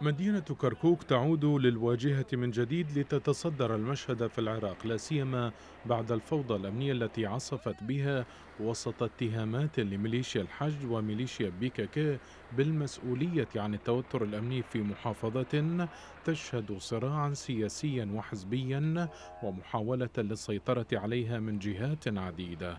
مدينة كركوك تعود للواجهة من جديد لتتصدر المشهد في العراق لا سيما بعد الفوضى الأمنية التي عصفت بها وسط اتهامات لميليشيا الحج وميليشيا بيكاكا بالمسؤولية عن التوتر الأمني في محافظة تشهد صراعا سياسيا وحزبيا ومحاولة للسيطرة عليها من جهات عديدة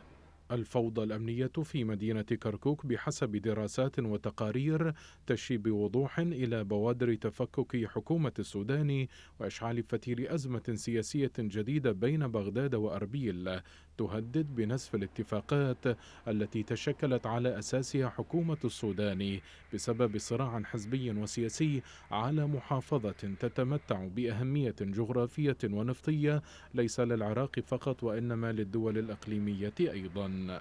الفوضى الأمنية في مدينة كركوك بحسب دراسات وتقارير تشي بوضوح إلى بوادر تفكك حكومة السودان وإشعال فتيل أزمة سياسية جديدة بين بغداد وأربيل تهدد بنسف الاتفاقات التي تشكلت على أساسها حكومة السودان بسبب صراع حزبي وسياسي على محافظة تتمتع بأهمية جغرافية ونفطية ليس للعراق فقط وإنما للدول الإقليمية أيضاً لندن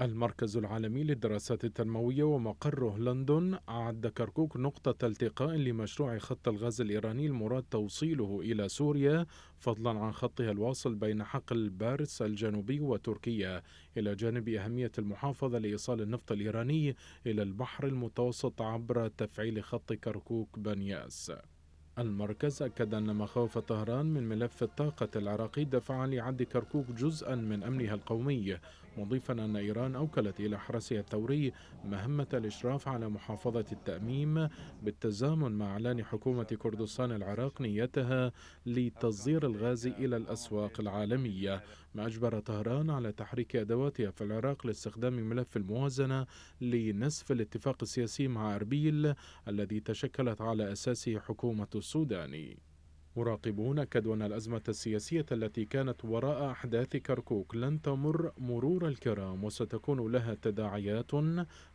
المركز العالمي للدراسات التنموية ومقره لندن أعد كركوك نقطة التقاء لمشروع خط الغاز الإيراني المراد توصيله إلى سوريا فضلا عن خطها الواصل بين حقل بارس الجنوبي وتركيا إلى جانب أهمية المحافظة لإيصال النفط الإيراني إلى البحر المتوسط عبر تفعيل خط كركوك بنياس المركز أكد أن مخاوف طهران من ملف الطاقة العراقي دفع لعد كركوك جزءا من أمنها القومي مضيفا أن إيران أوكلت إلى حرسها الثوري مهمة الإشراف على محافظة التأميم بالتزامن مع إعلان حكومة كردستان العراق نيتها لتصدير الغاز إلى الأسواق العالمية ما أجبر طهران على تحريك أدواتها في العراق لاستخدام ملف الموازنة لنسف الاتفاق السياسي مع أربيل الذي تشكلت على أساسه حكومة السوداني مراقبون اكدوا ان الازمه السياسيه التي كانت وراء احداث كركوك لن تمر مرور الكرام وستكون لها تداعيات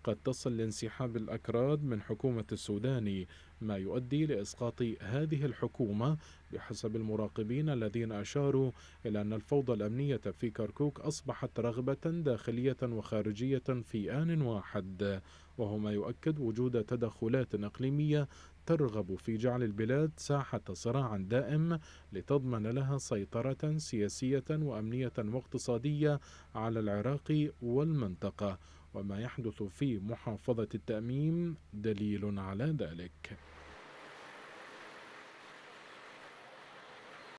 قد تصل لانسحاب الاكراد من حكومه السودان ما يؤدي لاسقاط هذه الحكومه بحسب المراقبين الذين اشاروا الى ان الفوضى الامنيه في كركوك اصبحت رغبه داخليه وخارجيه في ان واحد وهو ما يؤكد وجود تدخلات اقليميه ترغب في جعل البلاد ساحة صراع دائم لتضمن لها سيطرة سياسية وأمنية واقتصادية على العراق والمنطقة وما يحدث في محافظة التأميم دليل على ذلك